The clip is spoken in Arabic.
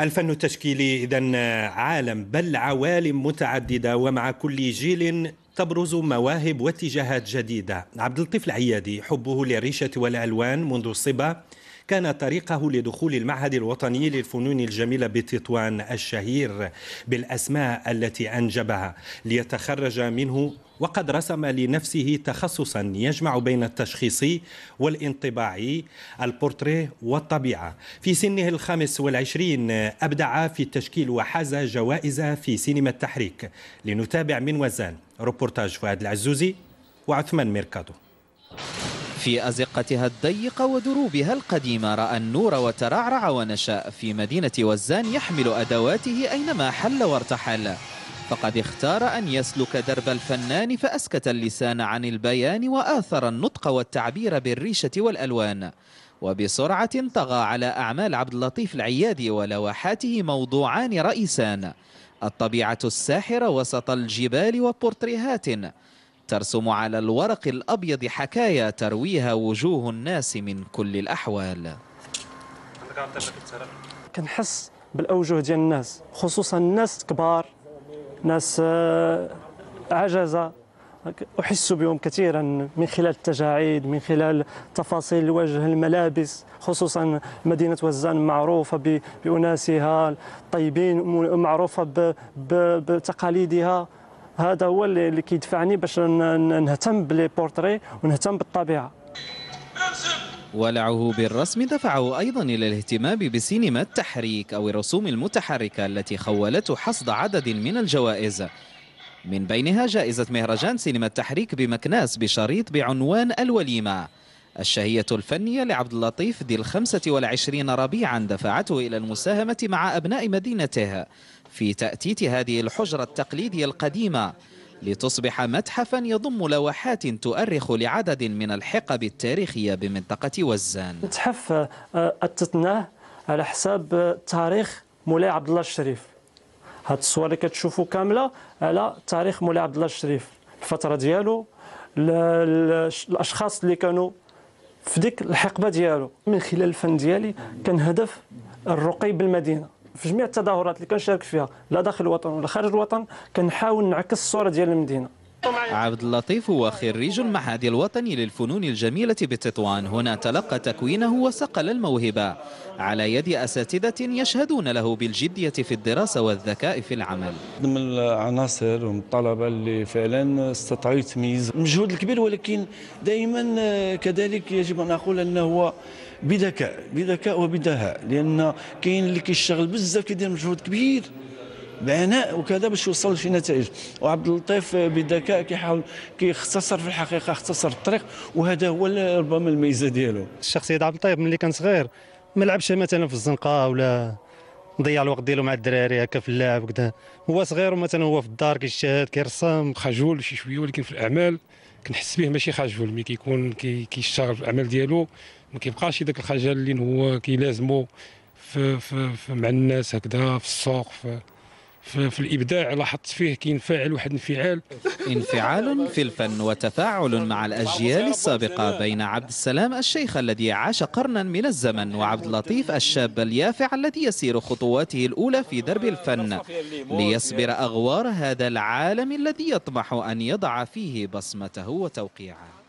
الفن التشكيلي اذا عالم بل عوالم متعدده ومع كل جيل تبرز مواهب واتجاهات جديده عبد اللطيف العيادي حبه للريشه والالوان منذ الصبا كان طريقه لدخول المعهد الوطني للفنون الجميله بتطوان الشهير بالاسماء التي انجبها ليتخرج منه وقد رسم لنفسه تخصصا يجمع بين التشخيص والانطباعي البورتريه والطبيعة في سنه الخامس والعشرين أبدع في التشكيل وحاز جوائز في سينما التحريك لنتابع من وزان روبورتاج فؤاد العزوزي وعثمان ميركادو في أزقتها الضيقة ودروبها القديمة رأى النور وترعرع ونشأ في مدينة وزان يحمل أدواته أينما حل وارتحل فقد اختار أن يسلك درب الفنان فأسكت اللسان عن البيان وآثر النطق والتعبير بالريشة والألوان وبسرعة طغى على أعمال عبد اللطيف العيادي ولوحاته موضوعان رئيسان الطبيعة الساحرة وسط الجبال وبورتريهات ترسم على الورق الأبيض حكاية ترويها وجوه الناس من كل الأحوال كنحس بالأوجه ديال الناس خصوصا الناس كبار ناس آه، عجزة أحس بهم كثيرا من خلال التجاعيد من خلال تفاصيل الوجه الملابس خصوصا مدينة وزان معروفة بأناسها الطيبين معروفة بتقاليدها هذا هو اللي كيدفعني باش نهتم بالبورتري ونهتم بالطبيعة ولعه بالرسم دفعه أيضا إلى الاهتمام بسينما التحريك أو الرسوم المتحركة التي خولته حصد عدد من الجوائز من بينها جائزة مهرجان سينما التحريك بمكناس بشريط بعنوان الوليمة الشهية الفنية لعبد اللطيف ذي الخمسة والعشرين ربيعا دفعته إلى المساهمة مع أبناء مدينته في تأتيت هذه الحجرة التقليدية القديمة لتصبح متحفا يضم لوحات تؤرخ لعدد من الحقب التاريخية بمنطقة وزان متحف آه، أتتناه على حساب آه، تاريخ مولاي عبد الله الشريف هذه الصور اللي كتشوفوا كامله على تاريخ مولاي عبد الله الشريف الفتره ديالو الاشخاص اللي كانوا في ديك الحقبه ديالو من خلال الفن ديالي كان هدف الرقي بالمدينه في جميع التظاهرات اللي كنشارك فيها لا داخل الوطن ولا خارج الوطن كنحاول نعكس الصوره ديال المدينه عبد اللطيف هو خريج المعهد الوطني للفنون الجميلة بتطوان هنا تلقى تكوينه وصقل الموهبة على يد أساتذة يشهدون له بالجدية في الدراسة والذكاء في العمل من العناصر ومن الطلبة اللي فعلا استطاعوا يتميزوا المجهود الكبير ولكن دائما آه، كذلك يجب أن أقول أنه هو بذكاء بذكاء وبدهاء لأن كاين اللي كيشتغل بزاف كيدير مجهود كبير بعناء وكذا باش يوصل في نتائج وعبد اللطيف بذكاء كيحاول كيختصر في الحقيقه اختصر الطريق وهذا هو ربما الميزه ديالو الشخصيه ديال عبد اللطيف ملي كان صغير ما لعبش مثلا في الزنقه ولا ضيع الوقت ديالو مع الدراري هكا في اللعب وكذا هو صغير مثلا هو في الدار كيشتهد كيرسم خجول شي شويه ولكن في الاعمال كنحس به ماشي خجول ملي كيكون كيشتغل في الاعمال ديالو ما كيبقاش داك الخجل اللي هو كيلازمو في, في, في مع الناس هكذا في السوق في في, في الابداع لاحظت فيه كينفعل واحد انفعال انفعال في الفن وتفاعل مع الاجيال السابقه بين عبد السلام الشيخ الذي عاش قرنا من الزمن وعبد اللطيف الشاب اليافع الذي يسير خطواته الاولى في درب الفن ليصبر اغوار هذا العالم الذي يطمح ان يضع فيه بصمته وتوقيعه